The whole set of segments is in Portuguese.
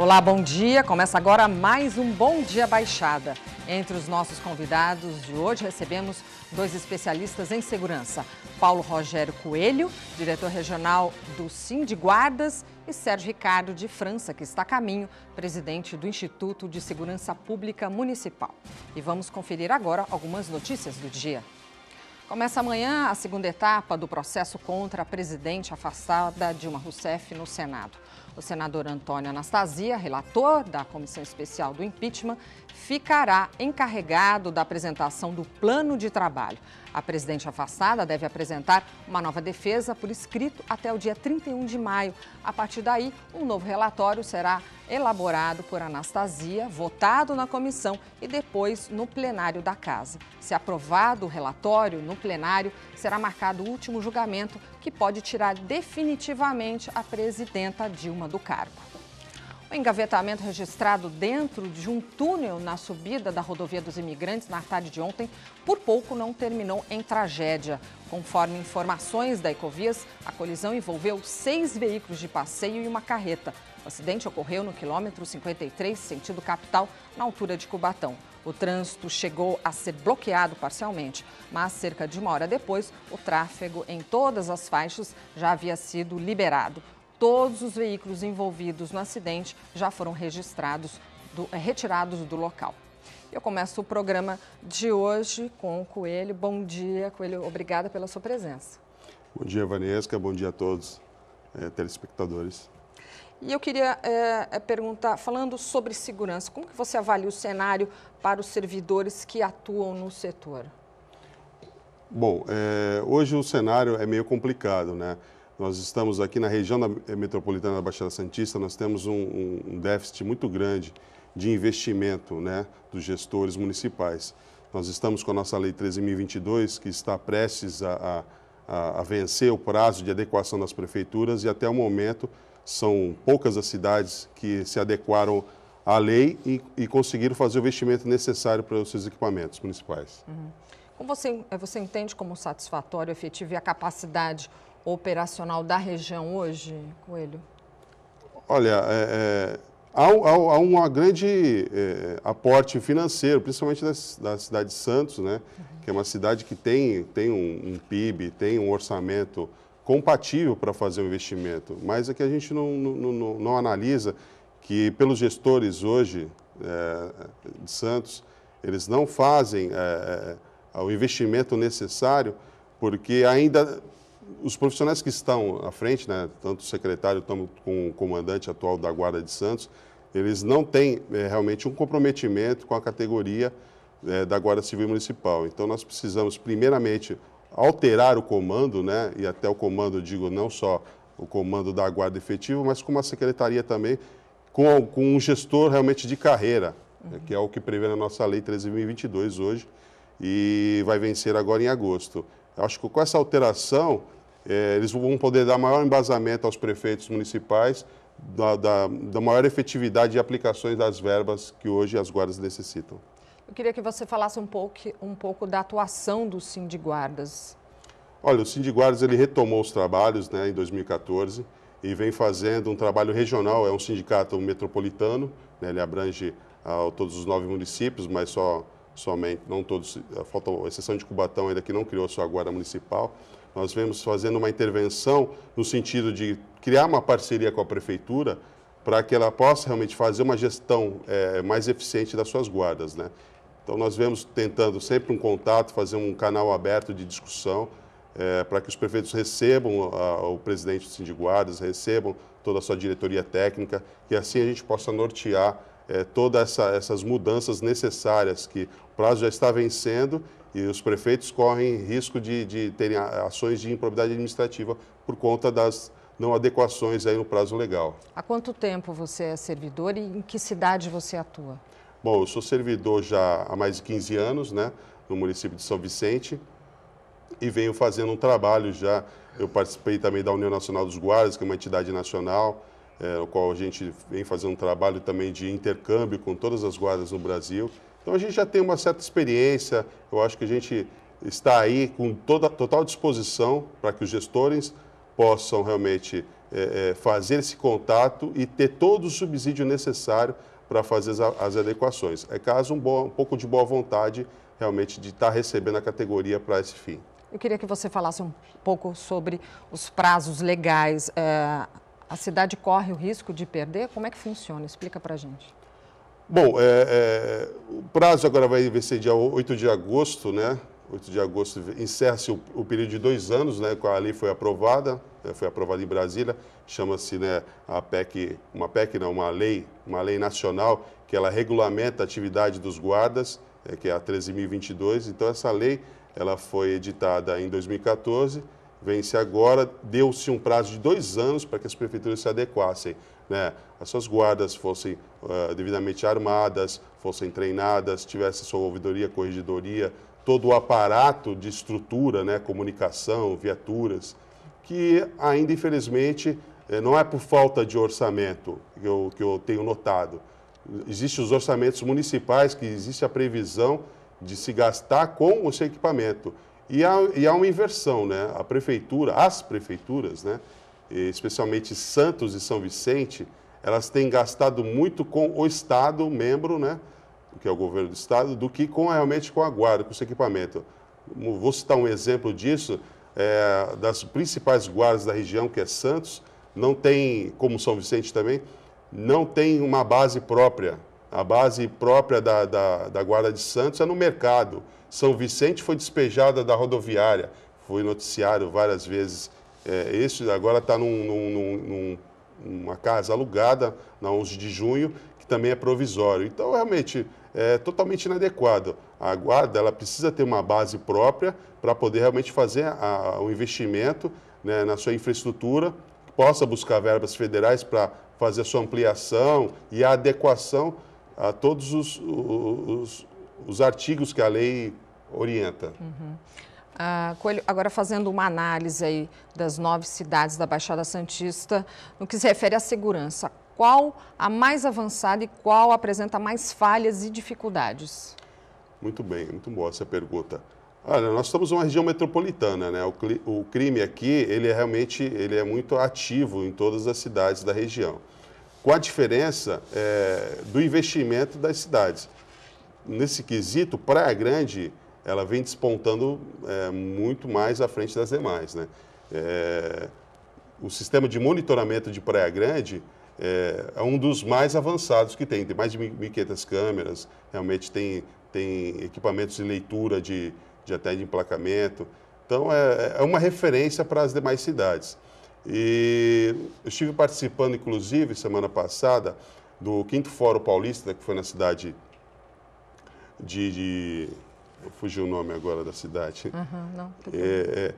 Olá, bom dia. Começa agora mais um Bom Dia Baixada. Entre os nossos convidados de hoje, recebemos dois especialistas em segurança: Paulo Rogério Coelho, diretor regional do Sim de Guardas, e Sérgio Ricardo de França, que está a caminho, presidente do Instituto de Segurança Pública Municipal. E vamos conferir agora algumas notícias do dia. Começa amanhã a segunda etapa do processo contra a presidente afastada Dilma Rousseff no Senado. O senador Antônio Anastasia, relator da Comissão Especial do Impeachment, ficará encarregado da apresentação do plano de trabalho. A presidente afastada deve apresentar uma nova defesa por escrito até o dia 31 de maio. A partir daí, um novo relatório será elaborado por Anastasia, votado na comissão e depois no plenário da casa. Se aprovado o relatório no plenário, será marcado o último julgamento que pode tirar definitivamente a presidenta Dilma do cargo. O engavetamento registrado dentro de um túnel na subida da rodovia dos imigrantes na tarde de ontem, por pouco não terminou em tragédia. Conforme informações da Ecovias, a colisão envolveu seis veículos de passeio e uma carreta. O acidente ocorreu no quilômetro 53, sentido capital, na altura de Cubatão. O trânsito chegou a ser bloqueado parcialmente, mas cerca de uma hora depois, o tráfego em todas as faixas já havia sido liberado. Todos os veículos envolvidos no acidente já foram registrados, do, eh, retirados do local. Eu começo o programa de hoje com o Coelho. Bom dia, Coelho. Obrigada pela sua presença. Bom dia, Vanesca. Bom dia a todos, é, telespectadores. E eu queria é, perguntar, falando sobre segurança, como que você avalia o cenário para os servidores que atuam no setor? Bom, é, hoje o cenário é meio complicado, né? Nós estamos aqui na região da, metropolitana da Baixada Santista, nós temos um, um déficit muito grande de investimento né, dos gestores municipais. Nós estamos com a nossa Lei 13.022, que está prestes a, a, a, vencer o prazo de adequação das prefeituras e até o momento são poucas as cidades que se adequaram à lei e, e conseguiram fazer o investimento necessário para os seus equipamentos municipais. Uhum. Como você, é, você entende como satisfatório, efetivo e a capacidade operacional da região hoje, Coelho? Olha, é, é, há, há, há, um grande é, aporte financeiro, principalmente da, da, cidade de Santos, né? Uhum. que é uma cidade que tem, tem um, um PIB, tem um orçamento compatível para fazer o um investimento, mas é que a gente não, não, não, não analisa que pelos gestores hoje é, de Santos, eles não fazem é, é, o investimento necessário porque ainda os profissionais que estão à frente, né, tanto o secretário como o comandante atual da Guarda de Santos, eles não têm é, realmente um comprometimento com a categoria é, da Guarda Civil Municipal. Então, nós precisamos, primeiramente, alterar o comando, né, e até o comando, digo, não só o comando da Guarda Efetiva, mas com uma secretaria também, com, com um gestor realmente de carreira, uhum. que é o que prevê na nossa Lei 13.022 hoje, e vai vencer agora em agosto. Eu acho que com essa alteração é, eles vão poder dar maior embasamento aos prefeitos municipais da, da, da maior efetividade de aplicações das verbas que hoje as guardas necessitam. Eu queria que você falasse um pouco, um pouco da atuação do Sindiguardas. Olha, o Sindiguardas ele retomou os trabalhos né, em 2014 e vem fazendo um trabalho regional, é um sindicato metropolitano, né, ele abrange ah, todos os nove municípios, mas só somente, não todos, eh, a exceção de Cubatão ainda que não criou sua guarda municipal, nós vemos fazendo uma intervenção no sentido de criar uma parceria com a prefeitura para que ela possa realmente fazer uma gestão é, mais eficiente das suas guardas. Né? Então, nós vemos tentando sempre um contato, fazer um canal aberto de discussão é, para que os prefeitos recebam a, o presidente do Sindicato Guardas, recebam toda a sua diretoria técnica e assim a gente possa nortear é, eh, todas essa, essas mudanças necessárias que o prazo já está vencendo e os prefeitos correm risco de, de terem ações de improbidade administrativa por conta das não adequações aí no prazo legal. Há quanto tempo você é servidor e em que cidade você atua? Bom, eu sou servidor já há mais de 15 anos, né, no município de São Vicente, e venho fazendo um trabalho já. Eu participei também da União Nacional dos Guardas, que é uma entidade nacional, é, no qual a gente vem fazendo um trabalho também de intercâmbio com todas as guardas no Brasil. Então a gente já tem uma certa experiência, eu acho que a gente está aí com toda total disposição para que os gestores possam realmente é, é, fazer esse contato e ter todo o subsídio necessário para fazer as, as, adequações. É caso um, um pouco de boa vontade realmente de estar tá recebendo a categoria para esse fim. Eu queria que você falasse um pouco sobre os prazos legais. É, a cidade corre o risco de perder? Como é que funciona? Explica para a gente. Bom, é, é, o prazo agora vai vencer dia 8 de agosto, né? 8 de agosto encerra-se o, o, período de dois anos, né? A lei foi aprovada, né? foi aprovada em Brasília, chama-se né, a PEC, uma PEC não, uma lei, uma lei nacional que ela regulamenta a atividade dos guardas, é, que é a 13.022. Então essa lei ela foi editada em 2014, vence agora, deu-se um prazo de dois anos para que as prefeituras se adequassem né, suas guardas fossem uh, devidamente armadas, fossem treinadas, tivesse sua ouvidoria, corrigidoria, todo o aparato de estrutura, né, comunicação, viaturas, que ainda, infelizmente, eh, não é por falta de orçamento que eu, que eu tenho notado. Existem os orçamentos municipais que existe a previsão de se gastar com esse equipamento. E há, e há uma inversão, né? A prefeitura, as prefeituras, né? especialmente Santos e São Vicente, elas têm gastado muito com o Estado membro, né, que é o governo do Estado, do que com realmente com a guarda, com esse equipamento. Vou citar um exemplo disso, é, das principais guardas da região, que é Santos, não tem, como São Vicente também, não tem uma base própria. A base própria da, da, da Guarda de Santos é no mercado. São Vicente foi despejada da rodoviária, foi noticiário várias vezes é, esse agora está num, num, num, numa casa alugada na 11 de junho, que também é provisório. Então, realmente, é totalmente inadequado. A guarda ela precisa ter uma base própria para poder realmente fazer o investimento né, na sua infraestrutura, possa buscar verbas federais para fazer a sua ampliação e a adequação a todos os, os, os artigos que a lei orienta. Uhum. Ah, Coelho, agora fazendo uma análise aí das nove cidades da Baixada Santista, no que se refere à segurança, qual a mais avançada e qual apresenta mais falhas e dificuldades? Muito bem, muito boa essa pergunta. Olha, nós estamos numa região metropolitana, né? O, o crime aqui, ele é realmente, ele é muito ativo em todas as cidades da região. Com a diferença é, do investimento das cidades. Nesse quesito, Praia Grande ela vem despontando é, muito mais à frente das demais. Né? É, o sistema de monitoramento de Praia Grande é, é, um dos mais avançados que tem. Tem mais de 1.500 câmeras, realmente tem, tem equipamentos de leitura de, de até de emplacamento. Então, é, é uma referência para as demais cidades. E eu estive participando, inclusive, semana passada, do quinto Fórum Paulista, que foi na cidade de, de fugiu o nome agora da cidade. Uhum, não, tá é, é,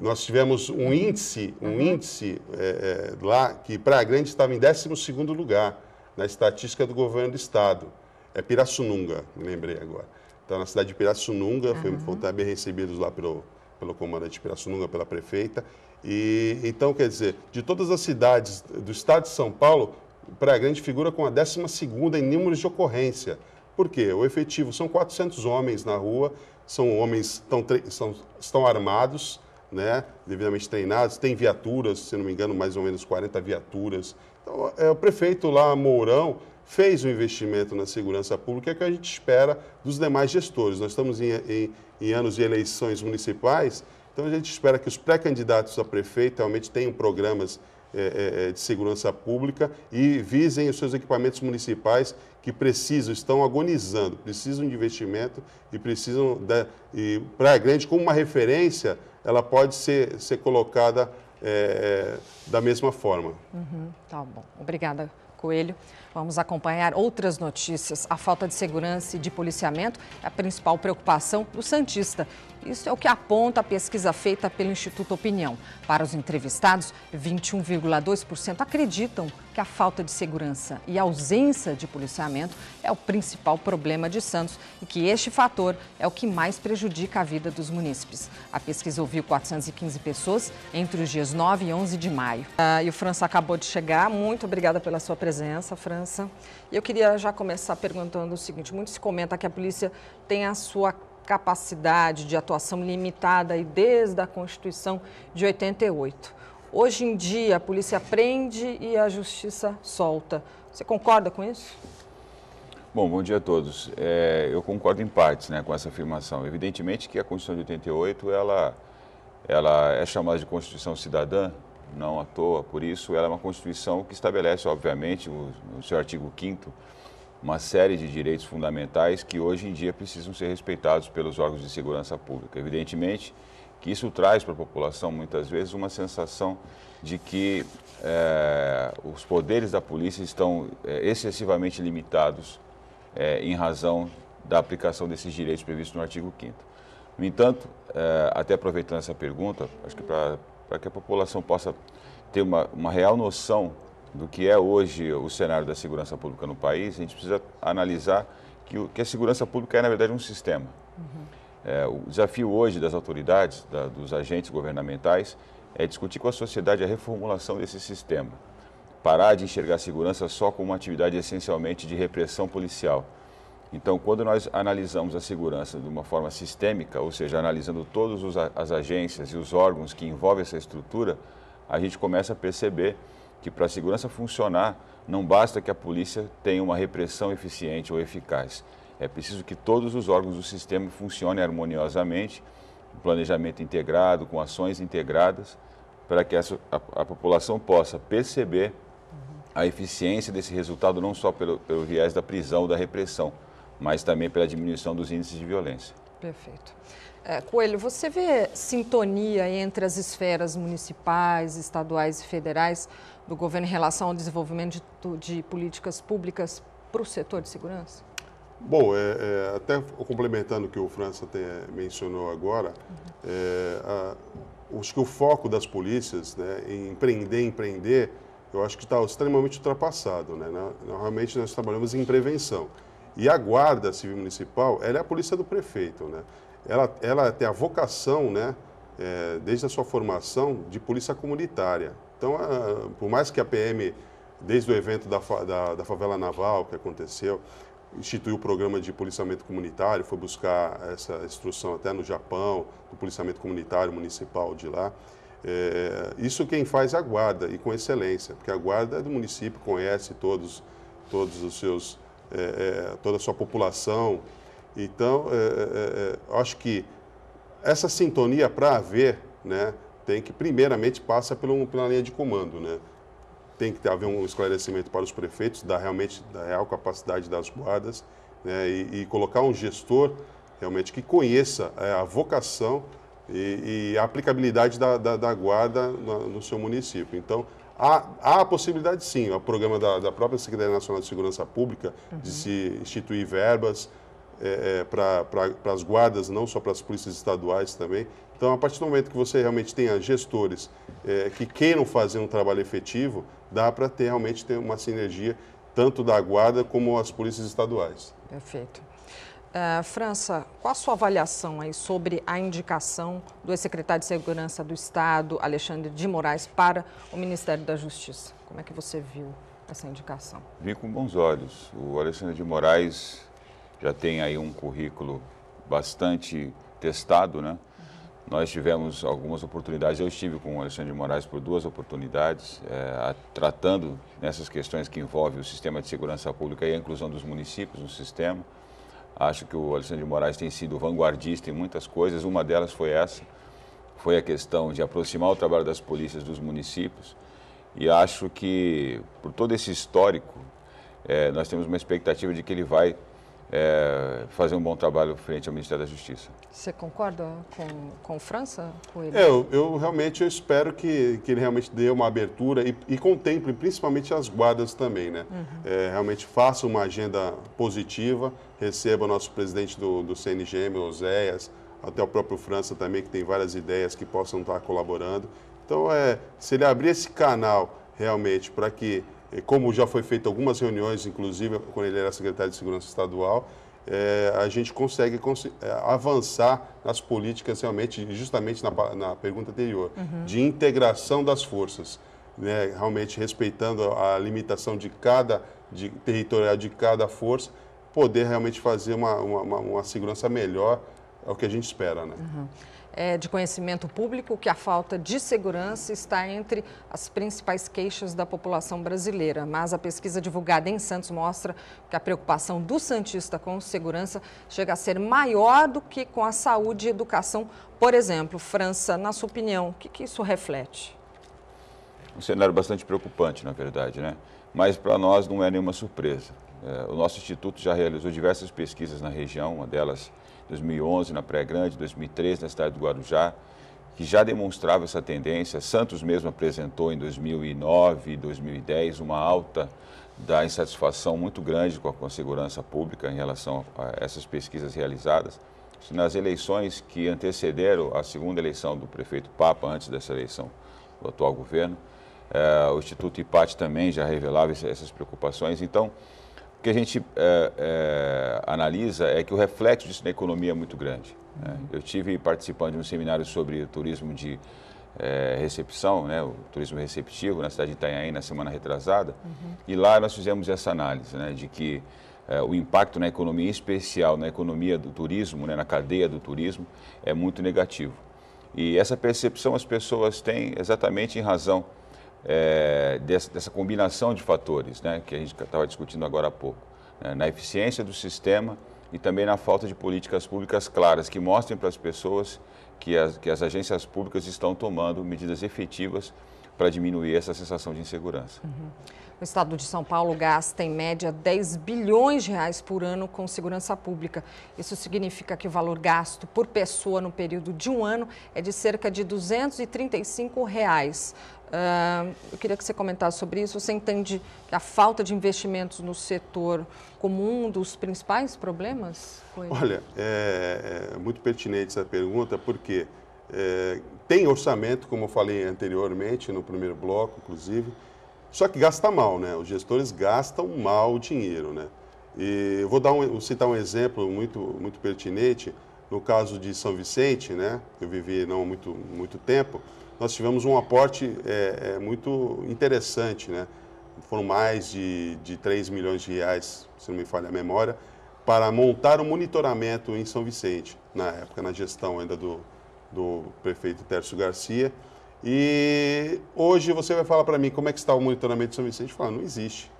nós tivemos um índice, um uhum. índice é, é, lá que Praia Grande estava em 12 lugar na estatística do governo do estado. É Pirassununga, me lembrei agora. Então, na cidade de Pirassununga, uhum. fomos bem recebidos lá pelo, pelo comandante de Pirassununga, pela prefeita. E, então, quer dizer, de todas as cidades do estado de São Paulo, Praia Grande figura com a 12 em números de ocorrência. Por quê? O efetivo são 400 homens na rua, são homens estão são, estão armados, né, devidamente treinados, tem viaturas, se não me engano, mais ou menos 40 viaturas. Então, é, o prefeito lá, Mourão, fez um investimento na segurança pública que a gente espera dos demais gestores. Nós estamos em, em, em anos de eleições municipais, então a gente espera que os pré-candidatos a prefeito realmente tenham programas é, é, é, de segurança pública e visem os seus equipamentos municipais que precisam, estão agonizando, precisam de investimento e precisam da e Praia Grande como uma referência, ela pode ser, ser colocada é, da mesma forma. Uhum, tá bom, obrigada. Coelho. Vamos acompanhar outras notícias. A falta de segurança e de policiamento é a principal preocupação do Santista. Isso é o que aponta a pesquisa feita pelo Instituto Opinião. Para os entrevistados, 21,2% acreditam que a falta de segurança e a ausência de policiamento é o principal problema de Santos e que este fator é o que mais prejudica a vida dos munícipes. A pesquisa ouviu 415 pessoas entre os dias 9 e 11 de maio. Ah, e o França acabou de chegar. Muito obrigada pela sua presença, França. Eu queria já começar perguntando o seguinte: muito se comenta que a polícia tem a sua capacidade de atuação limitada e desde a Constituição de 88. Hoje em dia, a polícia prende e a justiça solta. Você concorda com isso? Bom, bom dia a todos. É, eu concordo em partes né, com essa afirmação. Evidentemente que a Constituição de 88 ela, ela é chamada de Constituição Cidadã, não à toa, por isso ela é uma Constituição que estabelece, obviamente, o, o seu artigo 5 uma série de direitos fundamentais que hoje em dia precisam ser respeitados pelos órgãos de segurança pública. Evidentemente que isso traz para a população, muitas vezes, uma sensação de que é, os poderes da polícia estão é, excessivamente limitados é, em razão da aplicação desses direitos previstos no artigo 5. No entanto, até aproveitando essa pergunta, acho que para, para que a população possa ter uma, uma real noção do que é hoje o cenário da segurança pública no país, a gente precisa analisar que, o, que a segurança pública é, na verdade, um sistema. Uhum. É, o desafio hoje das autoridades, da, dos agentes governamentais, é discutir com a sociedade a reformulação desse sistema. Parar de enxergar a segurança só como uma atividade essencialmente de repressão policial. Então, quando nós analisamos a segurança de uma forma sistêmica, ou seja, analisando todas as agências e os órgãos que envolvem essa estrutura, a gente começa a perceber que para a segurança funcionar, não basta que a polícia tenha uma repressão eficiente ou eficaz. É preciso que todos os órgãos do sistema funcionem harmoniosamente, com planejamento integrado, com ações integradas, para que essa, a, a, população possa perceber a eficiência desse resultado, não só pelo, pelo viés da prisão, da repressão, mas também pela diminuição dos índices de violência. Perfeito. É, Coelho, você vê sintonia entre as esferas municipais, estaduais e federais do governo em relação ao desenvolvimento de, de políticas públicas para o setor de segurança? Bom, é, é, até complementando o que o França tem, mencionou agora, uhum. é, a, acho que o foco das polícias né, em empreender, empreender, eu acho que está extremamente ultrapassado. Né? Normalmente nós trabalhamos em prevenção. E a Guarda Civil Municipal, ela é a polícia do prefeito. Né? Ela, ela tem a vocação, né, é, desde a sua formação, de polícia comunitária. Então, a, por mais que a PM, desde o evento da, da, da favela naval que aconteceu, instituiu o programa de policiamento comunitário, foi buscar essa instrução até no Japão, do policiamento comunitário municipal de lá. É, isso quem faz é a guarda, e com excelência, porque a guarda é do município, conhece todos, todos os seus, é, é, toda a sua população. Então, acho que essa sintonia para haver, né, tem que, primeiramente, passa pela uma linha de comando, né? Tem que haver um esclarecimento para os prefeitos da realmente da real capacidade das guardas né? e, e colocar um gestor realmente que conheça é, a vocação e, e a aplicabilidade da, da, da guarda no, no, seu município. Então, há, há a possibilidade sim, o programa da, da, própria Secretaria Nacional de Segurança Pública uhum. de se instituir verbas é, é para as guardas, não só para as polícias estaduais também. Então, a partir do momento que você realmente tenha gestores é, que queiram fazer um trabalho efetivo, dá para ter realmente ter uma sinergia tanto da guarda como as polícias estaduais. Perfeito. Uh, França, qual a sua avaliação aí sobre a indicação do ex-secretário de Segurança do Estado, Alexandre de Moraes, para o Ministério da Justiça? Como é que você viu essa indicação? Vi com bons olhos. O Alexandre de Moraes já tem aí um currículo bastante testado, né? Nós tivemos algumas oportunidades, eu estive com o Alexandre de Moraes por duas oportunidades, é, tratando nessas questões que envolvem o sistema de segurança pública e a inclusão dos municípios no sistema. Acho que o Alexandre de Moraes tem sido vanguardista em muitas coisas, uma delas foi essa, foi a questão de aproximar o trabalho das polícias dos municípios. E acho que, por todo esse histórico, é, nós temos uma expectativa de que ele vai é, fazer um bom trabalho frente ao Ministério da Justiça. Você concorda com, com França? Com ele? É, eu, eu, realmente eu espero que, que ele realmente dê uma abertura e, e contemple principalmente as guardas também, né? Uhum. É, realmente faça uma agenda positiva, receba o nosso presidente do, do CNGM, Oséias, até o próprio França também, que tem várias ideias que possam estar colaborando. Então, é, se ele abrir esse canal realmente para que como já foi feito algumas reuniões, inclusive quando ele era secretário de Segurança Estadual, é, a gente consegue eh, avançar nas políticas realmente, justamente na, na pergunta anterior, uhum. de integração das forças, né? realmente respeitando a limitação de cada de, territorial de cada força, poder realmente fazer uma, uma, uma segurança melhor é o que a gente espera, né? Uhum é de conhecimento público que a falta de segurança está entre as principais queixas da população brasileira. Mas a pesquisa divulgada em Santos mostra que a preocupação do Santista com segurança chega a ser maior do que com a saúde e educação. Por exemplo, França, na sua opinião, o que, que isso reflete? Um cenário bastante preocupante, na verdade, né? Mas para nós não é nenhuma surpresa. É, o nosso instituto já realizou diversas pesquisas na região, uma delas 2011 na Praia Grande, 2013 na cidade do Guarujá, que já demonstrava essa tendência. Santos mesmo apresentou em 2009 e 2010 uma alta da insatisfação muito grande com a, com a segurança pública em relação a essas pesquisas realizadas. Nas eleições que antecederam a segunda eleição do prefeito Papa, antes dessa eleição do atual governo, eh, o Instituto IPAT também já revelava essas preocupações. Então, o que a gente é, é, analisa é que o reflexo disso na economia é muito grande. Né? Uhum. Eu tive participando de um seminário sobre turismo de é, recepção, né, o turismo receptivo na cidade de Itanhaém na semana retrasada, uhum. e lá nós fizemos essa análise né, de que o impacto na economia, em especial na economia do turismo, né, na cadeia do turismo, é muito negativo. E essa percepção as pessoas têm exatamente em razão é, dessa, dessa, combinação de fatores né, que a gente estava discutindo agora há pouco, né, na eficiência do sistema e também na falta de políticas públicas claras que mostrem para as pessoas que as, que as agências públicas estão tomando medidas efetivas para diminuir essa sensação de insegurança. Uhum. O estado de São Paulo gasta em média 10 bilhões de reais por ano com segurança pública. Isso significa que o valor gasto por pessoa no período de um ano é de cerca de 235 reais. Uh, eu queria que você comentasse sobre isso. Você entende que a falta de investimentos no setor como um dos principais problemas? Olha, é, é, muito pertinente essa pergunta, porque é, tem orçamento, como eu falei anteriormente, no primeiro bloco, inclusive, só que gasta mal, né? Os gestores gastam mal o dinheiro, né? E eu vou dar um, citar um exemplo muito, muito pertinente. No caso de São Vicente, né? Eu vivi não muito, muito tempo. Nós tivemos um aporte é, é, muito interessante, né? Foram mais de, de 3 milhões de reais, se não me falha a memória, para montar o um monitoramento em São Vicente, na época, na gestão ainda do, do prefeito Tércio Garcia. E hoje você vai falar para mim como é que está o monitoramento de São Vicente? Falar, não existe.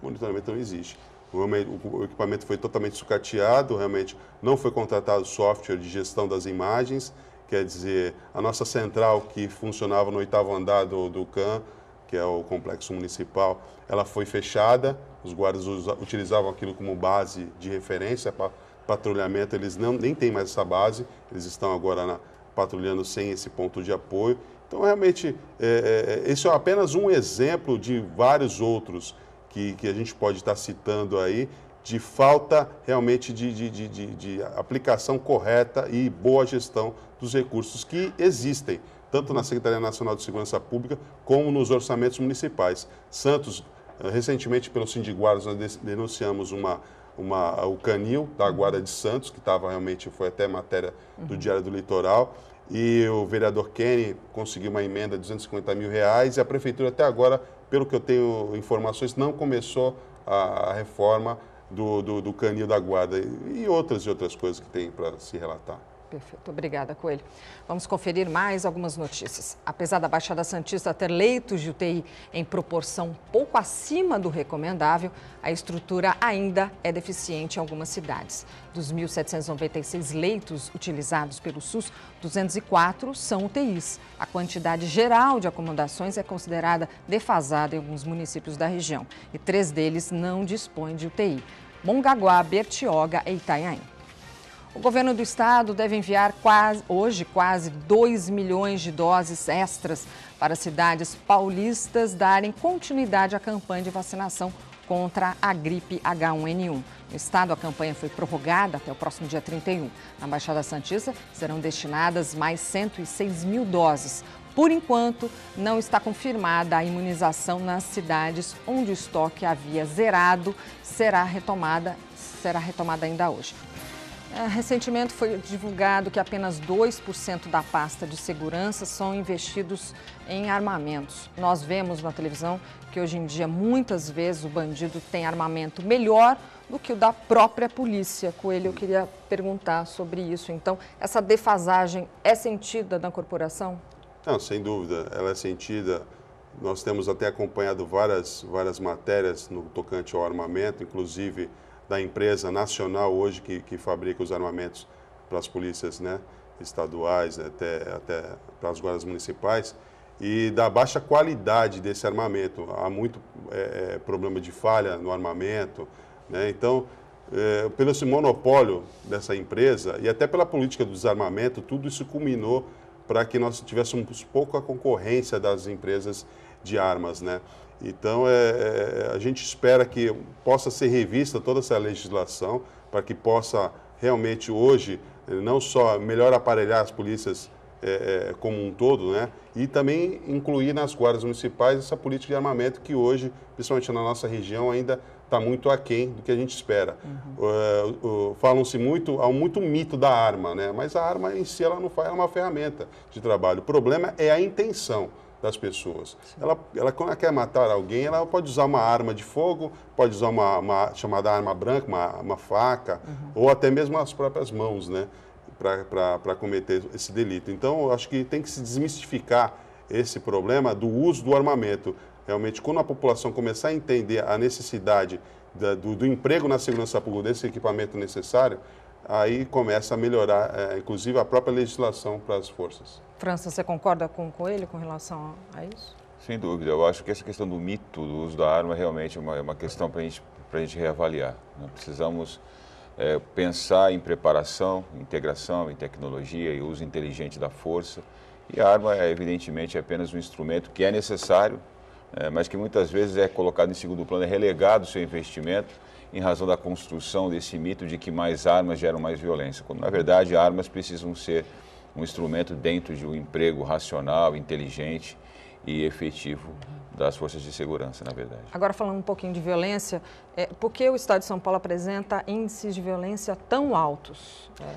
O monitoramento não existe. O equipamento foi totalmente sucateado, realmente não foi contratado software de gestão das imagens, quer dizer, a nossa central que funcionava no oitavo andar do, do CAN, que é o complexo municipal, ela foi fechada, os guardas utilizavam aquilo como base de referência para patrulhamento, eles não, nem têm mais essa base, eles estão agora na, patrulhando sem esse ponto de apoio. Então, realmente, é, é, esse é apenas um exemplo de vários outros que, que a gente pode estar citando aí, de falta realmente de, de, de, de aplicação correta e boa gestão dos recursos que existem, tanto na Secretaria Nacional de Segurança Pública como nos orçamentos municipais. Santos, eh, recentemente, pelo Sindiguardas, nós denunciamos uma, uma, o canil da Guarda de Santos, que estava realmente, foi até matéria do uhum. Diário do Litoral e o vereador Kenny conseguiu uma emenda de 250 mil reais e a prefeitura até agora, pelo que eu tenho informações, não começou a, a reforma do, do, do canil da guarda e, e outras e outras coisas que tem para se relatar. Perfeito, obrigada, Coelho. Vamos conferir mais algumas notícias. Apesar da Baixada Santista ter leitos de UTI em proporção pouco acima do recomendável, a estrutura ainda é deficiente em algumas cidades. Dos 1.796 leitos utilizados pelo SUS, 204 são UTIs. A quantidade geral de acomodações é considerada defasada em alguns municípios da região e três deles não dispõem de UTI. Mongaguá, Bertioga e Itanhaém. O governo do estado deve enviar quase, hoje quase 2 milhões de doses extras para cidades paulistas darem continuidade à campanha de vacinação contra a gripe H1N1. No estado, a campanha foi prorrogada até o próximo dia 31. Na Baixada Santista, serão destinadas mais 106 mil doses. Por enquanto, não está confirmada a imunização nas cidades onde o estoque havia zerado. Será retomada, será retomada ainda hoje. É, recentemente foi divulgado que apenas 2% da pasta de segurança são investidos em armamentos. Nós vemos na televisão que hoje em dia muitas vezes o bandido tem armamento melhor do que o da própria polícia. Coelho, eu queria perguntar sobre isso. Então, essa defasagem é sentida na corporação? Não, sem dúvida, ela é sentida. Nós temos até acompanhado várias, várias matérias no tocante ao armamento, inclusive da empresa nacional hoje que, que fabrica os armamentos para as polícias né, estaduais, né, até, até para as guardas municipais, e da baixa qualidade desse armamento. Há muito é, é, problema de falha no armamento. Né? Então, é, pelo esse monopólio dessa empresa e até pela política do desarmamento, tudo isso culminou para que nós tivéssemos pouca concorrência das empresas de armas. Né? Então, é, é, a gente espera que possa ser revista toda essa legislação para que possa realmente hoje eh, não só melhor aparelhar as polícias é, como um todo, né? E também incluir nas guardas municipais essa política de armamento que hoje, principalmente na nossa região, ainda está muito aquém do que a gente espera. Uhum. Uh, uh, Falam-se muito, há muito mito da arma, né? Mas a arma em si ela não faz, ela é uma ferramenta de trabalho. O problema é a intenção das pessoas. Ela, ela, quando ela quer matar alguém, ela pode usar uma arma de fogo, pode usar uma, uma chamada arma branca, uma, uma faca, uhum. ou até mesmo as próprias mãos, né? Para cometer esse delito. Então, eu acho que tem que se desmistificar esse problema do uso do armamento. Realmente, quando a população começar a entender a necessidade da, do, do emprego na segurança pública, desse equipamento necessário, aí começa a melhorar, é, inclusive, a própria legislação para as forças. França, você concorda com, com ele com relação a isso? Sem dúvida. Eu acho que essa questão do mito do uso da arma é realmente uma, é uma questão para gente, a gente reavaliar. Né? Precisamos é, pensar em preparação, integração em tecnologia e uso inteligente da força. E a arma, é, evidentemente, é apenas um instrumento que é necessário, é, mas que muitas vezes é colocado em segundo plano, é relegado o seu investimento em razão da construção desse mito de que mais armas geram mais violência. Quando, na verdade, armas precisam ser um instrumento dentro de um emprego racional, inteligente e efetivo das forças de segurança, na verdade. Agora falando um pouquinho de violência, é, por que o Estado de São Paulo apresenta índices de violência tão altos, é,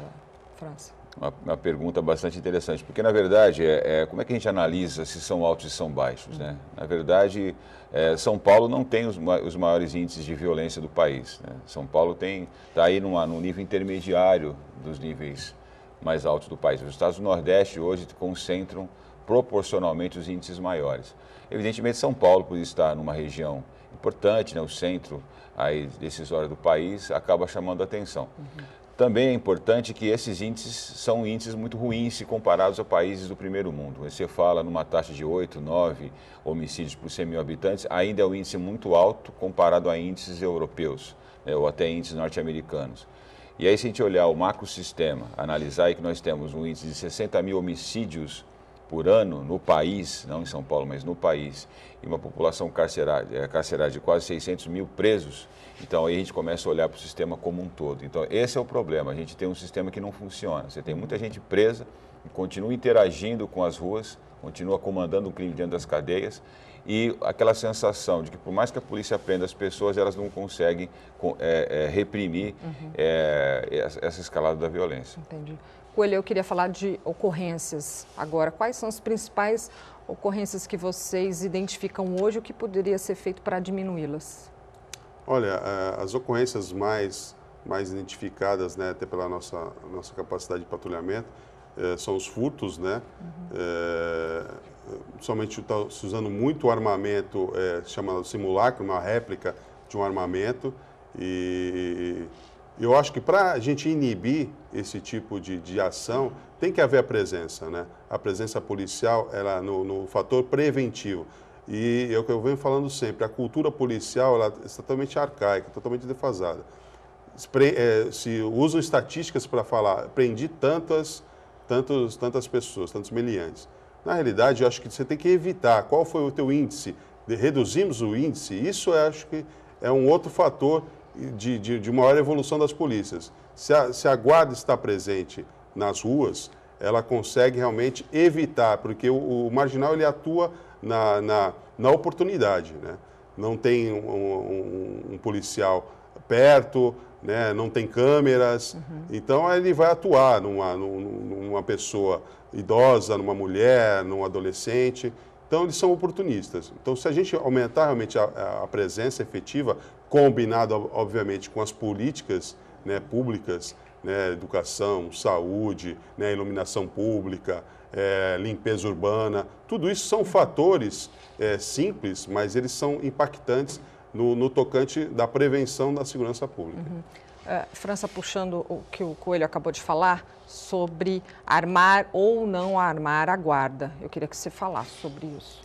França? Uma, uma, pergunta bastante interessante, porque na verdade, é, é, como é que a gente analisa se são altos e são baixos? Né? Uhum. Na verdade, é, São Paulo não tem os, os, maiores índices de violência do país. Né? São Paulo está aí numa, num nível intermediário dos níveis mais altos do país. Os estados do Nordeste hoje concentram proporcionalmente os índices maiores. Evidentemente, São Paulo, por estar numa região importante, né, o centro aí, decisório do país, acaba chamando a atenção. Uhum. Também é importante que esses índices são índices muito ruins se comparados a países do primeiro mundo. Você fala numa taxa de 8, 9 homicídios por 100 mil habitantes, ainda é um índice muito alto comparado a índices europeus né, ou até índices norte-americanos. E aí, se a gente olhar o macrosistema, analisar aí que nós temos um índice de 60 mil homicídios por ano no país, não em São Paulo, mas no país, e uma população carcerária, eh, carcerária de quase 600 mil presos, então aí a gente começa a olhar para o sistema como um todo. Então esse é o problema, a gente tem um sistema que não funciona. Você tem muita gente presa, continua interagindo com as ruas, continua comandando o crime dentro das cadeias, e aquela sensação de que por mais que a polícia prenda as pessoas, elas não conseguem é, é, reprimir uhum. é, essa escalada da violência. Entendi. Coelho, eu queria falar de ocorrências agora. Quais são as principais ocorrências que vocês identificam hoje? O que poderia ser feito para diminuí-las? Olha, é, as ocorrências mais, mais identificadas, né, até pela nossa, nossa capacidade de patrulhamento, eh, são os furtos, né? Uhum somente está se usando muito o armamento é, chamado simulacro, uma réplica de um armamento. E eu acho que para a gente inibir esse tipo de, de ação, tem que haver a presença, né? A presença policial ela no, no fator preventivo. E é o que eu venho falando sempre, a cultura policial ela é totalmente arcaica, totalmente defasada. Se, é, se usam estatísticas para falar, prendi tantas tantos, tantas pessoas, tantos meliantes. Na realidade, eu acho que você tem que evitar. Qual foi o teu índice? De, reduzimos o índice? Isso eu acho que é um outro fator de, de, de maior evolução das polícias. Se a, se a guarda está presente nas ruas, ela consegue realmente evitar, porque o, o marginal ele atua na, na, na oportunidade, né? Não tem um, um, um policial perto, né? não tem câmeras. Uhum. Então ele vai atuar numa, numa pessoa idosa, numa mulher, num adolescente. Então eles são oportunistas. Então se a gente aumentar realmente a, a presença efetiva, combinado obviamente com as políticas né, públicas, né, educação, saúde, né, iluminação pública, é, limpeza urbana, tudo isso são fatores é, simples, mas eles são impactantes no, no tocante da prevenção da segurança pública. Uhum. Uh, França, puxando o que o Coelho acabou de falar sobre armar ou não armar a guarda. Eu queria que você falasse sobre isso.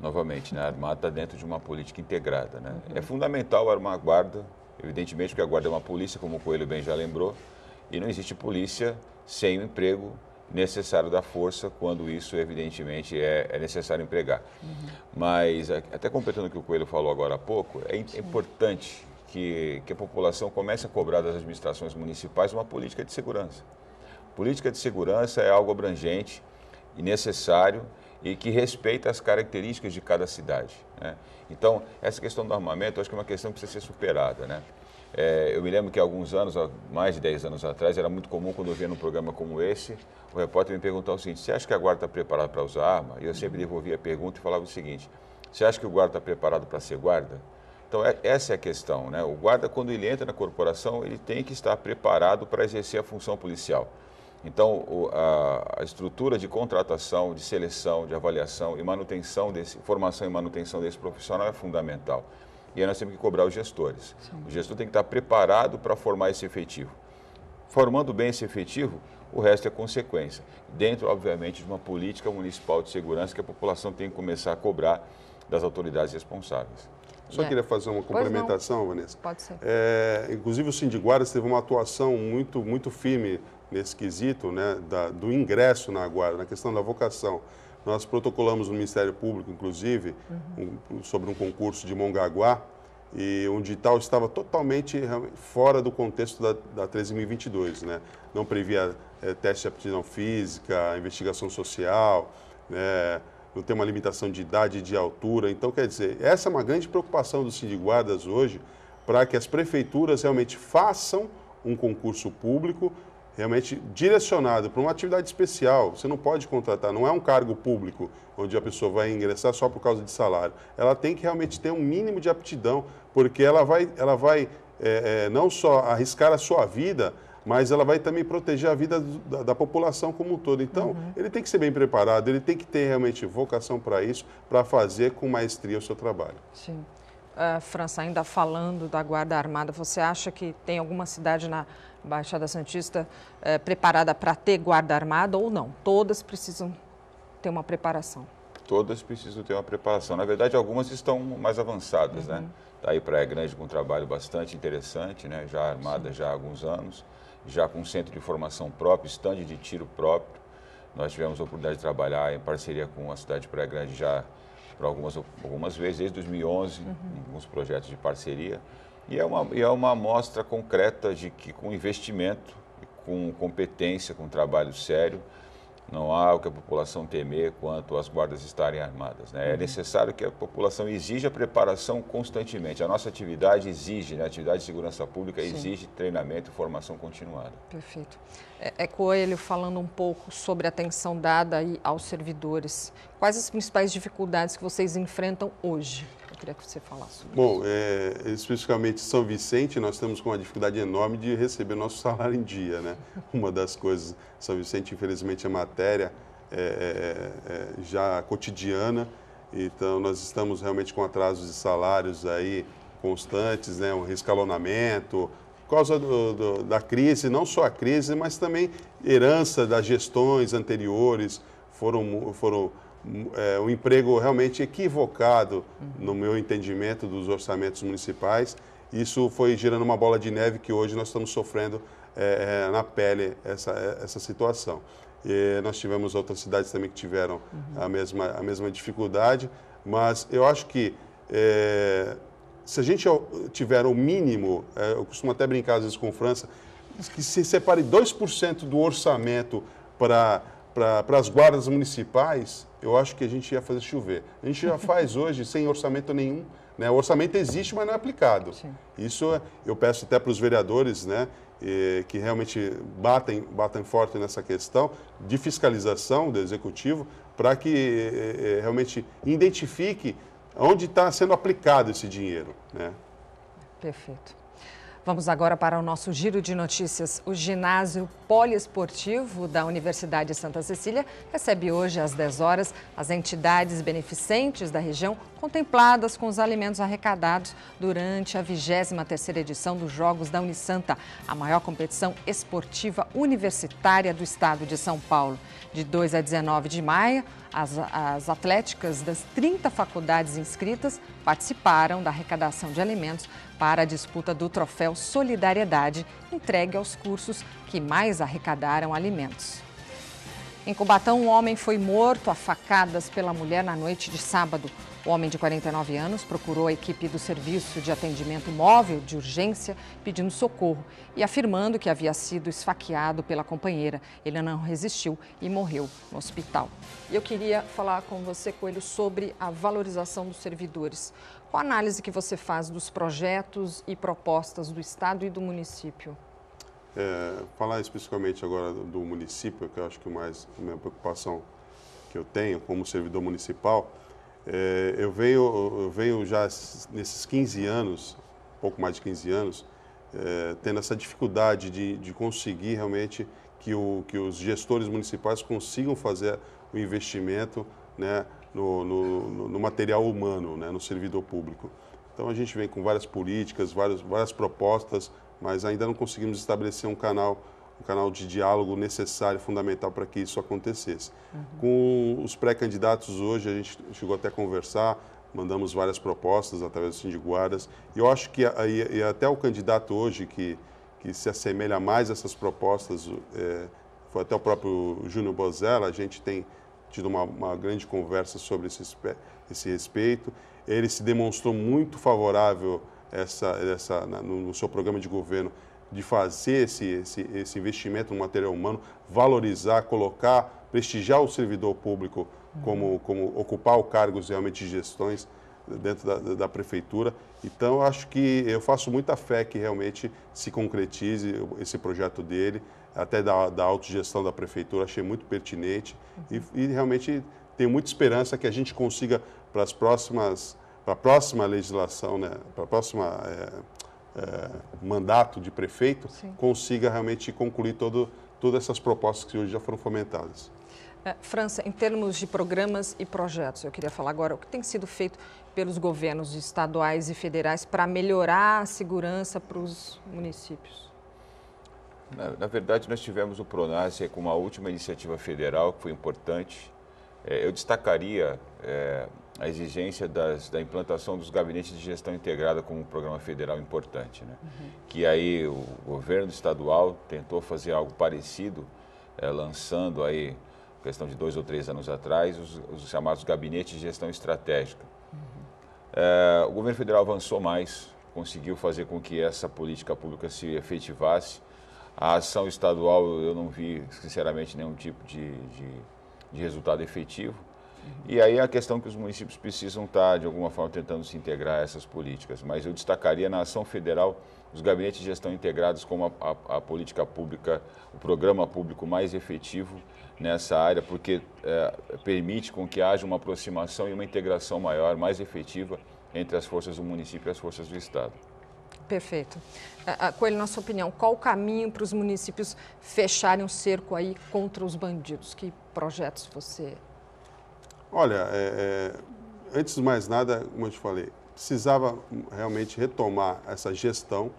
Novamente, né, armar está dentro de uma política integrada. Né? Uhum. É fundamental armar a guarda, evidentemente, porque a guarda é uma polícia, como o Coelho bem já lembrou, e não existe polícia sem o emprego necessário da força quando isso, evidentemente, é, é necessário empregar. Uhum. Mas, até completando o que o Coelho falou agora há pouco, é, é Sim. importante que, que a população comece a cobrar das administrações municipais uma política de segurança. Política de segurança é algo abrangente e necessário e que respeita as características de cada cidade. Né? Então, essa questão do armamento, acho que é uma questão que precisa ser superada. Né? É, eu me lembro que alguns anos, mais de 10 anos atrás, era muito comum quando eu via num programa como esse, o repórter me perguntar o seguinte: você acha que a guarda está preparada para usar arma? E eu sempre uhum. devolvia a pergunta e falava o seguinte: você acha que o guarda está preparado para ser guarda? Então, é, essa é a questão. Né? O guarda, quando ele entra na corporação, ele tem que estar preparado para exercer a função policial. Então, o, a, a, estrutura de contratação, de seleção, de avaliação e manutenção desse, formação e manutenção desse profissional é fundamental. E aí nós temos que cobrar os gestores. Sim. O gestor tem que estar preparado para formar esse efetivo. Formando bem esse efetivo, o resto é consequência. Dentro, obviamente, de uma política municipal de segurança que a população tem que começar a cobrar das autoridades responsáveis. Só é. queria fazer uma complementação, Vanessa. Pode ser. É, inclusive, o Sindiguaras teve uma atuação muito, muito firme nesse quesito né, da, do ingresso na guarda, na questão da vocação. Nós protocolamos no Ministério Público, inclusive, uhum. um, sobre um concurso de Mongaguá, e onde tal estava totalmente fora do contexto da, da 13.022, né? Não previa é, teste de aptidão física, investigação social, né? não tem uma limitação de idade e de altura. Então, quer dizer, essa é uma grande preocupação dos sindiguardas hoje para que as prefeituras realmente façam um concurso público realmente direcionado para uma atividade especial. Você não pode contratar, não é um cargo público onde a pessoa vai ingressar só por causa de salário. Ela tem que realmente ter um mínimo de aptidão, porque ela vai, ela vai é, é, não só arriscar a sua vida, mas ela vai também proteger a vida da, da população como um todo. Então, uhum. ele tem que ser bem preparado, ele tem que ter realmente vocação para isso, para fazer com maestria o seu trabalho. Sim. Uh, França, ainda falando da Guarda Armada, você acha que tem alguma cidade na Baixada Santista uh, preparada para ter Guarda Armada ou não? Todas precisam ter uma preparação. Todas precisam ter uma preparação. Na verdade, algumas estão mais avançadas, né? uhum. né? Tá Daí Praia Grande com um trabalho bastante interessante, né? Já armada já há alguns anos, já com centro de formação próprio, estande de tiro próprio. Nós tivemos a oportunidade de trabalhar em parceria com a cidade de Praia Grande já para algumas, algumas vezes, desde 2011, uhum. alguns projetos de parceria. E é uma, e é uma amostra concreta de que com investimento, com competência, com trabalho sério, não há o que a população temer quanto as guardas estarem armadas. Né? É uhum. necessário que a população exija preparação constantemente. A nossa atividade exige, né? a atividade de segurança pública exige treinamento e formação continuada. Perfeito. É, é Coelho falando um pouco sobre a atenção dada aos servidores. Quais as principais dificuldades que vocês enfrentam hoje? Eu queria que você falasse sobre Bom, isso. Bom, é, especificamente São Vicente, nós estamos com uma dificuldade enorme de receber nosso salário em dia, né? Uma das coisas, São Vicente, infelizmente, é matéria é, é, é, já cotidiana, então nós estamos realmente com atrasos de salários aí constantes, né? Um rescalonamento, por causa do, do, da crise, não só a crise, mas também herança das gestões anteriores, foram, foram é, um emprego realmente equivocado, uhum. no meu entendimento, dos orçamentos municipais. Isso foi gerando uma bola de neve que hoje nós estamos sofrendo é, é na pele essa, é, essa situação. E nós tivemos outras cidades também que tiveram uhum. a, mesma, a mesma dificuldade, mas eu acho que é, se a gente tiver o mínimo, é, eu costumo até brincar às vezes com França, que se separe 2% do orçamento para para, para as guardas municipais, eu acho que a gente ia fazer chover. A gente já faz hoje sem orçamento nenhum. Né? O orçamento existe, mas não é aplicado. Sim. Isso é, eu peço até para os vereadores né, que realmente batem, batem forte nessa questão de fiscalização do executivo, para que é, realmente identifique onde está sendo aplicado esse dinheiro. Né? Perfeito. Vamos agora para o nosso giro de notícias. O ginásio poliesportivo da Universidade Santa Cecília recebe hoje, às 10 horas, as entidades beneficentes da região contempladas com os alimentos arrecadados durante a 23ª edição dos Jogos da Unisanta, a maior competição esportiva universitária do estado de São Paulo. De 2 a 19 de maio, as, as atléticas das 30 faculdades inscritas participaram da arrecadação de alimentos para a disputa do troféu Solidariedade, entregue aos cursos que mais arrecadaram alimentos. Em Cubatão, um homem foi morto a facadas pela mulher na noite de sábado. O homem de 49 anos procurou a equipe do Serviço de Atendimento Móvel de Urgência pedindo socorro e afirmando que havia sido esfaqueado pela companheira. Ele não resistiu e morreu no hospital. Eu queria falar com você, Coelho, sobre a valorização dos servidores. Qual a análise que você faz dos projetos e propostas do Estado e do município? É, falar especificamente agora do, do município, que eu acho que mais a minha preocupação que eu tenho como servidor municipal, é, eu, venho, eu venho já nesses 15 anos, pouco mais de 15 anos, é, tendo essa dificuldade de, de conseguir realmente que, o, que os gestores municipais consigam fazer o investimento né, no, no, no material humano, né, no servidor público. Então a gente vem com várias políticas, várias, várias propostas, mas ainda não conseguimos estabelecer um canal um canal de diálogo necessário, fundamental para que isso acontecesse. Uhum. Com os pré-candidatos hoje, a gente chegou até a conversar, mandamos várias propostas através de sindiguardas, e eu acho que e, até o candidato hoje que, que se assemelha mais a essas propostas, é, foi até o próprio Júnior Bozella, a gente tem tido uma, uma grande conversa sobre esse, esse respeito, ele se demonstrou muito favorável essa, essa, no seu programa de governo de fazer esse, esse, esse investimento no material humano, valorizar, colocar, prestigiar o servidor público como, uhum. como ocupar o cargos realmente de gestões dentro da, da, prefeitura. Então, acho que eu faço muita fé que realmente se concretize esse projeto dele, até da, da autogestão da prefeitura, achei muito pertinente e, uhum. e realmente tenho muita esperança que a gente consiga, para as próximas para a próxima legislação, né, para o próximo é, é, mandato de prefeito, Sim. consiga realmente concluir todo, todas essas propostas que hoje já foram fomentadas. É, França, em termos de programas e projetos, eu queria falar agora o que tem sido feito pelos governos estaduais e federais para melhorar a segurança para os municípios. Na, na, verdade, nós tivemos o Pronace com uma última iniciativa federal que foi importante. É, eu destacaria é, a exigência das, da implantação dos gabinetes de gestão integrada como um programa federal importante. Né? Uhum. Que aí o governo estadual tentou fazer algo parecido, é, lançando aí, questão de dois ou três anos atrás, os, os chamados gabinetes de gestão estratégica. Uhum. É, o governo federal avançou mais, conseguiu fazer com que essa política pública se efetivasse. A ação estadual, eu não vi, sinceramente, nenhum tipo de, de, de resultado efetivo. E aí a questão que os municípios precisam estar, tá, de alguma forma, tentando se integrar a essas políticas. Mas eu destacaria na ação federal os gabinetes de gestão integrados como a, a, a política pública, o programa público mais efetivo nessa área, porque é, permite com que haja uma aproximação e uma integração maior, mais efetiva entre as forças do município e as forças do Estado. Perfeito. É, é, Coelho, na sua opinião, qual o caminho para os municípios fecharem o cerco aí contra os bandidos? Que projetos você Olha, é, é, antes de mais nada, como eu te falei, precisava realmente retomar essa gestão,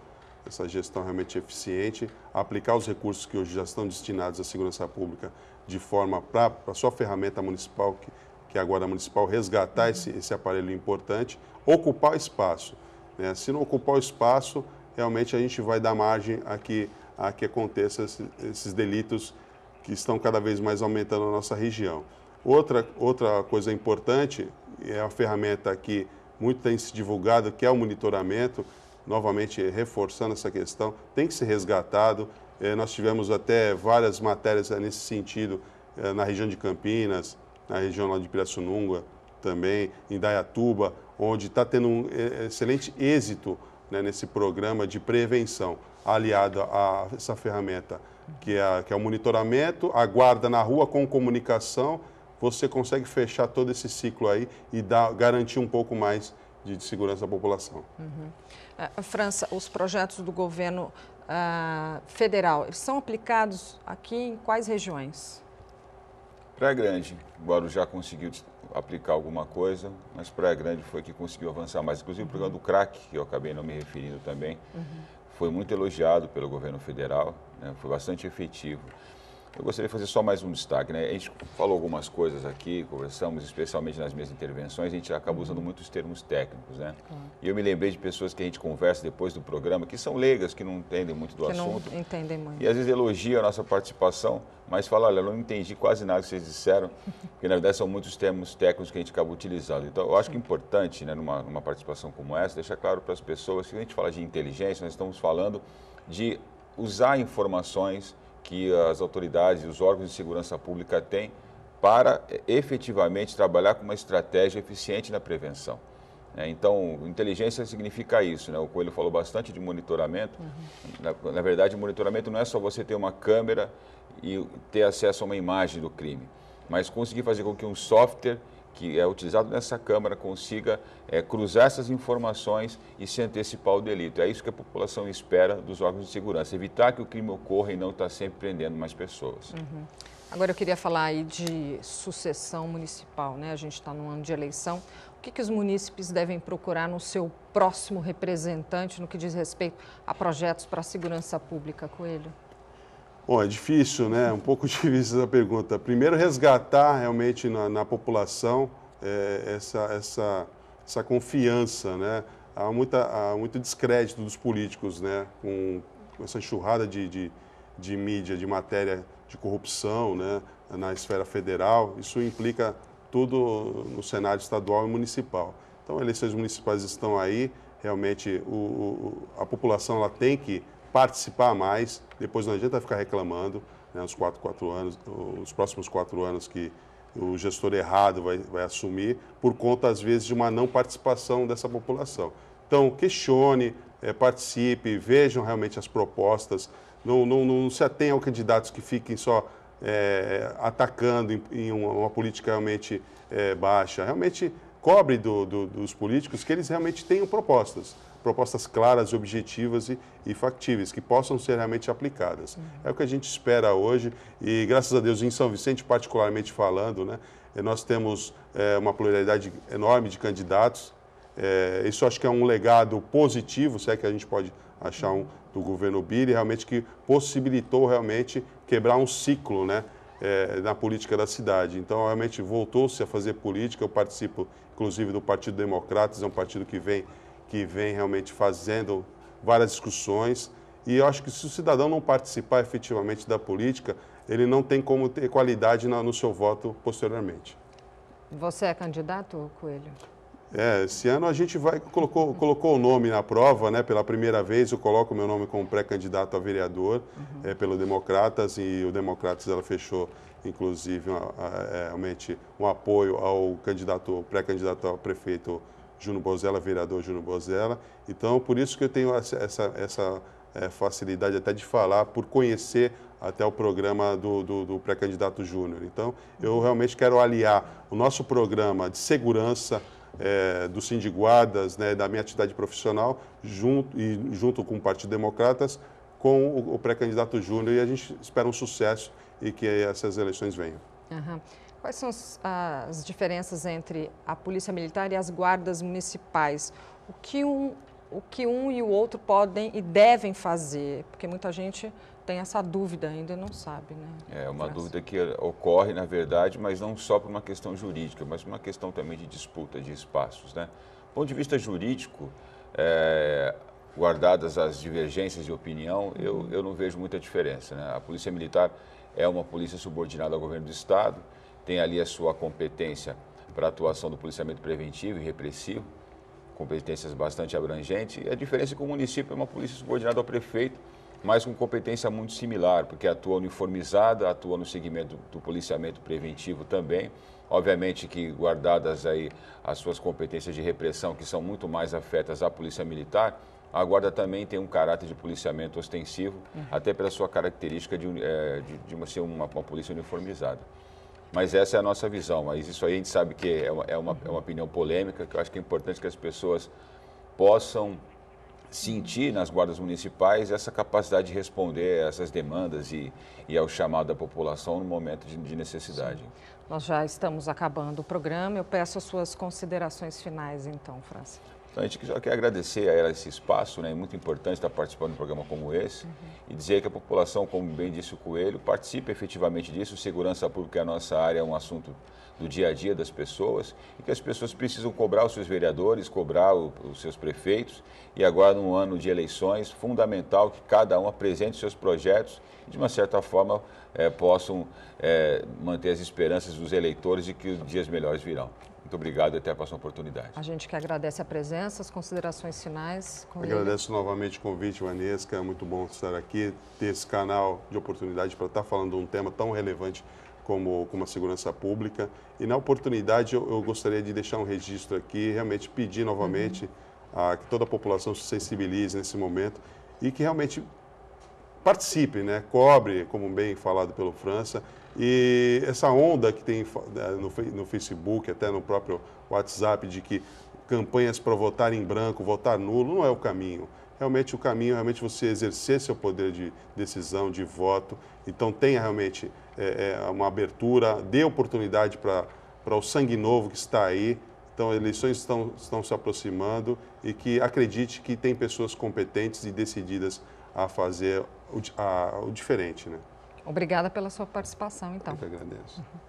essa gestão realmente eficiente, aplicar os recursos que hoje já estão destinados à segurança pública de forma para a sua ferramenta municipal, que, que é a Guarda Municipal, resgatar uhum. esse, esse aparelho importante, ocupar espaço. Né? Se não ocupar o espaço, realmente a gente vai dar margem a que, a que aconteçam esses, esses delitos que estão cada vez mais aumentando na nossa região. Outra, outra coisa importante, é a ferramenta que muito tem se divulgado, que é o monitoramento, novamente reforçando essa questão, tem que ser resgatado. É, nós tivemos até várias matérias nesse sentido é, na região de Campinas, na região lá de Pirassununga também, em Dayatuba, onde está tendo um é, excelente êxito né, nesse programa de prevenção, aliado a essa ferramenta, que é, que é o monitoramento, a guarda na rua com comunicação você consegue fechar todo esse ciclo aí e dar, garantir um pouco mais de, de segurança à população. Uhum. Ah, França, os projetos do governo uh, federal, eles são aplicados aqui em quais regiões? Praia Grande, já conseguiu aplicar alguma coisa, mas Praia Grande foi que conseguiu avançar mais. Inclusive o programa do CRAC, que eu acabei não me referindo também, uhum. foi muito elogiado pelo governo federal, né? foi bastante efetivo. Eu gostaria de fazer só mais um destaque. Né? A gente falou algumas coisas aqui, conversamos especialmente nas minhas intervenções, a gente acaba usando uhum. muitos termos técnicos. Né? Claro. E eu me lembrei de pessoas que a gente conversa depois do programa, que são leigas, que não entendem muito do que assunto. Não entendem muito. E às vezes elogia a nossa participação, mas fala, olha, eu não entendi quase nada que vocês disseram, porque na verdade são muitos termos técnicos que a gente acaba utilizando. Então, eu acho que é importante, né, numa, numa participação como essa, deixar claro para as pessoas que a gente fala de inteligência, nós estamos falando de usar informações que as autoridades e os órgãos de segurança pública têm para eh, efetivamente trabalhar com uma estratégia eficiente na prevenção. Né? Então, inteligência significa isso. Né? O Coelho falou bastante de monitoramento. Uhum. Na, na, verdade, monitoramento não é só você ter uma câmera e ter acesso a uma imagem do crime, mas conseguir fazer com que um software que é utilizado nessa Câmara consiga é, cruzar essas informações e se antecipar ao delito. É isso que a população espera dos órgãos de segurança, evitar que o crime ocorra e não estar tá sempre prendendo mais pessoas. Uhum. Agora eu queria falar aí de sucessão municipal, né? A gente está no ano de eleição. O que, que os munícipes devem procurar no seu próximo representante no que diz respeito a projetos para a segurança pública, Coelho? Bom, é difícil, né? Um pouco difícil essa pergunta. Primeiro, resgatar realmente na, na população é, essa, essa, essa confiança, né? Há, muita, há muito descrédito dos políticos, né? Com, com essa enxurrada de, de, de, mídia, de matéria de corrupção, né? Na esfera federal. Isso implica tudo no cenário estadual e municipal. Então, eleições municipais estão aí. Realmente, o, o a população ela tem que participar mais, depois não adianta ficar reclamando, né, os, quatro, quatro anos, os próximos quatro anos que o gestor errado vai, vai assumir, por conta, às vezes, de uma não participação dessa população. Então, questione, é, participe, vejam realmente as propostas, não, não, não se atenham a candidatos que fiquem só é, atacando em, em uma, uma, política realmente é, baixa. Realmente cobre do, do, dos políticos que eles realmente tenham propostas propostas claras, objetivas e, e factíveis, que possam ser realmente aplicadas. Uhum. É o que a gente espera hoje e, graças a Deus, em São Vicente, particularmente falando, né, eh, nós temos é, uma pluralidade enorme de candidatos. É, isso acho que é um legado positivo, se é que a gente pode achar um uhum. do governo Biri, realmente que possibilitou realmente quebrar um ciclo, né? É, na política da cidade. Então, realmente voltou-se a fazer política. Eu participo, inclusive, do Partido Democratas, é um partido que vem que vem realmente fazendo várias discussões. E eu acho que se o cidadão não participar efetivamente da política, ele não tem como ter qualidade no seu voto posteriormente. Você é candidato, Coelho? É, esse ano a gente vai colocou, colocou o nome na prova, né? Pela primeira vez eu coloco meu nome como pré-candidato a vereador uhum. é, pelo Democratas e o Democratas ela fechou inclusive uma, a, é, realmente um apoio ao candidato pré-candidato a prefeito Juno Bozella, vereador Juno Bozella. Então, por isso que eu tenho essa, essa é, facilidade até de falar, por conhecer até o programa do, do, do pré-candidato Júnior. Então, eu realmente quero aliar o nosso programa de segurança, é, do Sindiguadas, né, da minha atividade profissional, junto, e, junto com o Partido Democratas, com o, o pré-candidato Júnior, e a gente espera um sucesso e que essas eleições venham. Uhum. Quais são as diferenças entre a Polícia Militar e as guardas municipais? O que um, o que um e o outro podem e devem fazer? Porque muita gente tem essa dúvida ainda não sabe, né? É uma Graças. dúvida que ocorre, na verdade, mas não só por uma questão jurídica, mas por uma questão também de disputa de espaços, né? Do ponto de vista jurídico, é, guardadas as divergências de opinião, eu, uhum. eu não vejo muita diferença, né? A Polícia Militar é uma polícia subordinada ao governo do Estado, tem ali a sua competência para a atuação do policiamento preventivo e repressivo, competências bastante abrangentes. E a diferença é que o município é uma polícia subordinada ao prefeito, mas com competência muito similar, porque atua uniformizada, atua no segmento do policiamento preventivo também. Obviamente que guardadas aí as suas competências de repressão, que são muito mais afetas à polícia militar, a guarda também tem um caráter de policiamento ostensivo, uhum. até pela sua característica de, eh, de, de ser uma, uma polícia uniformizada. Mas essa é a nossa visão. Mas isso aí a gente sabe que é uma, é uma, é uma opinião polêmica, que eu acho que é importante que as pessoas possam sentir nas guardas municipais essa capacidade de responder a essas demandas e, e ao chamado da população no momento de, de necessidade. Sim. Nós já estamos acabando o programa. Eu peço as suas considerações finais, então, França. Então a gente só quer agradecer a ela esse espaço, né? é muito importante estar participando de um programa como esse uhum. e dizer que a população, como bem disse o Coelho, participe efetivamente disso. Segurança pública é a nossa área, é um assunto do dia a dia das pessoas e que as pessoas precisam cobrar os seus vereadores, cobrar o, os seus prefeitos e agora num ano de eleições, fundamental que cada um apresente seus projetos e de uma certa forma é, possam é, manter as esperanças dos eleitores de que os dias melhores virão. Muito obrigado e até a próxima oportunidade. A gente que agradece a presença, as considerações finais. Com Agradeço ele. novamente o convite, Vanesca. É muito bom estar aqui, ter esse canal de oportunidade para estar falando de um tema tão relevante como, como a segurança pública. E na oportunidade, eu, eu gostaria de deixar um registro aqui, realmente pedir novamente uhum. a, que toda a população se sensibilize nesse momento e que realmente participe, né? cobre, como bem falado pelo França, e essa onda que tem no Facebook, até no próprio WhatsApp, de que campanhas para votar em branco, votar nulo, não é o caminho. Realmente o caminho é realmente você exercer seu poder de decisão, de voto. Então tenha realmente é, é uma abertura, dê oportunidade para o sangue novo que está aí. Então eleições estão, estão se aproximando e que acredite que tem pessoas competentes e decididas a fazer o, a, o diferente. Né? Obrigada pela sua participação, então. Eu que agradeço. Uhum.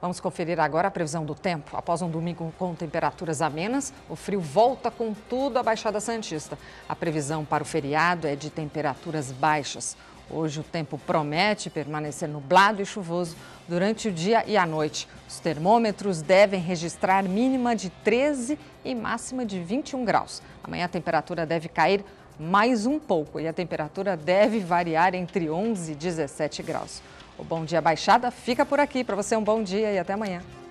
Vamos conferir agora a previsão do tempo. Após um domingo com temperaturas amenas, o frio volta com tudo à Baixada Santista. A previsão para o feriado é de temperaturas baixas. Hoje o tempo promete permanecer nublado e chuvoso durante o dia e a noite. Os termômetros devem registrar mínima de 13 e máxima de 21 graus. Amanhã a temperatura deve cair mais um pouco e a temperatura deve variar entre 11 e 17 graus. O Bom Dia Baixada fica por aqui. Para você, um bom dia e até amanhã.